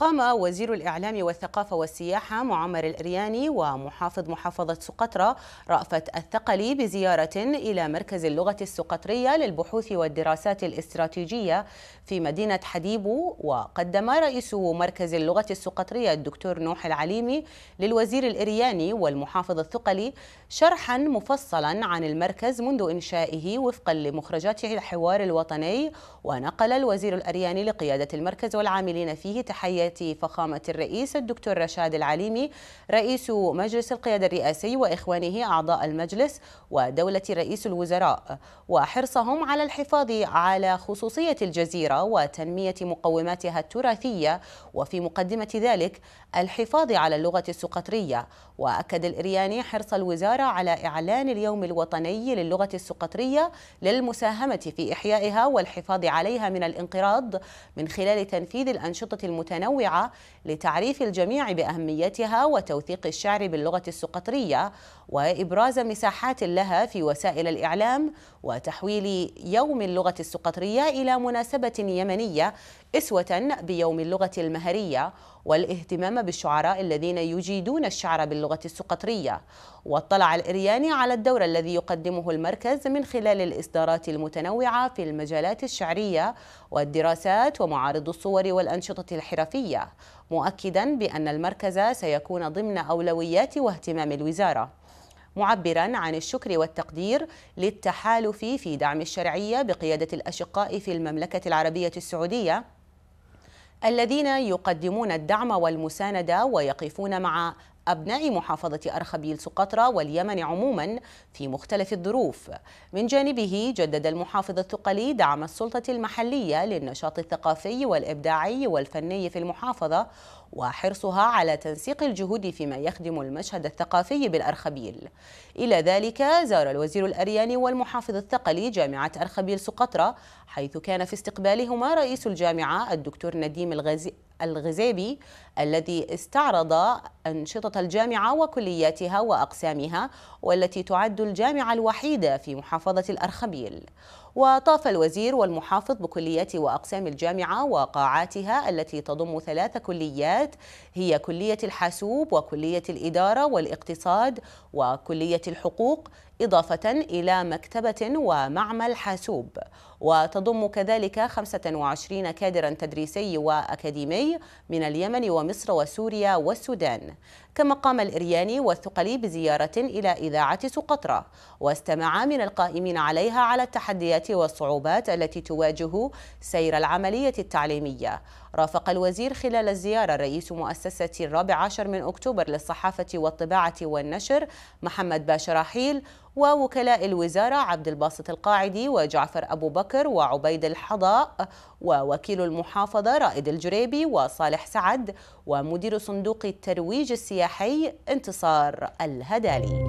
قام وزير الإعلام والثقافة والسياحة معمر الأرياني ومحافظ محافظة سقطرى رأفت الثقلي بزيارة إلى مركز اللغة السقطرية للبحوث والدراسات الاستراتيجية في مدينة حديبو وقدم رئيس مركز اللغة السقطرية الدكتور نوح العليمي للوزير الإرياني والمحافظ الثقلي شرحا مفصلا عن المركز منذ إنشائه وفقا لمخرجات الحوار الوطني ونقل الوزير الأرياني لقيادة المركز والعاملين فيه تحية فخامة الرئيس الدكتور رشاد العليمي رئيس مجلس القيادة الرئاسي وإخوانه أعضاء المجلس ودولة رئيس الوزراء وحرصهم على الحفاظ على خصوصية الجزيرة وتنمية مقوماتها التراثية وفي مقدمة ذلك الحفاظ على اللغة السقطرية وأكد الإرياني حرص الوزارة على إعلان اليوم الوطني للغة السقطرية للمساهمة في إحيائها والحفاظ عليها من الانقراض من خلال تنفيذ الأنشطة المتنوعة متنوعة لتعريف الجميع بأهميتها وتوثيق الشعر باللغة السقطرية وإبراز مساحات لها في وسائل الإعلام وتحويل يوم اللغة السقطرية إلى مناسبة يمنية إسوة بيوم اللغة المهرية والاهتمام بالشعراء الذين يجيدون الشعر باللغة السقطرية واطلع الإرياني على الدور الذي يقدمه المركز من خلال الإصدارات المتنوعة في المجالات الشعرية والدراسات ومعارض الصور والأنشطة الحرفية الصحية مؤكدا بأن المركز سيكون ضمن أولويات واهتمام الوزارة معبرا عن الشكر والتقدير للتحالف في دعم الشرعية بقيادة الأشقاء في المملكة العربية السعودية الذين يقدمون الدعم والمساندة ويقفون مع أبناء محافظة أرخبيل سقطرى واليمن عموما في مختلف الظروف من جانبه جدد المحافظ الثقلي دعم السلطة المحلية للنشاط الثقافي والإبداعي والفني في المحافظة وحرصها على تنسيق الجهود فيما يخدم المشهد الثقافي بالأرخبيل إلى ذلك زار الوزير الأرياني والمحافظ الثقلي جامعة أرخبيل سقطرى حيث كان في استقبالهما رئيس الجامعة الدكتور نديم الغزي الغزيبي الذي استعرض أنشطة الجامعة وكلياتها وأقسامها والتي تعد الجامعة الوحيدة في محافظة الأرخبيل وطاف الوزير والمحافظ بكليات وأقسام الجامعة وقاعاتها التي تضم ثلاث كليات هي كلية الحاسوب وكلية الإدارة والاقتصاد وكلية الحقوق إضافة إلى مكتبة ومعمل حاسوب وتضم كذلك 25 كادرا تدريسي وأكاديمي من اليمن ومن مصر وسوريا والسودان كما قام الإرياني والثقلي بزيارة إلى إذاعة سقطرى واستمع من القائمين عليها على التحديات والصعوبات التي تواجه سير العملية التعليمية رافق الوزير خلال الزيارة رئيس مؤسسة الرابع عشر من أكتوبر للصحافة والطباعة والنشر محمد باشا رحيل ووكلاء الوزارة عبد الباسط القاعدي وجعفر أبو بكر وعبيد الحضاء ووكيل المحافظة رائد الجريبي وصالح سعد ومدير صندوق الترويج السياحي انتصار الهدالي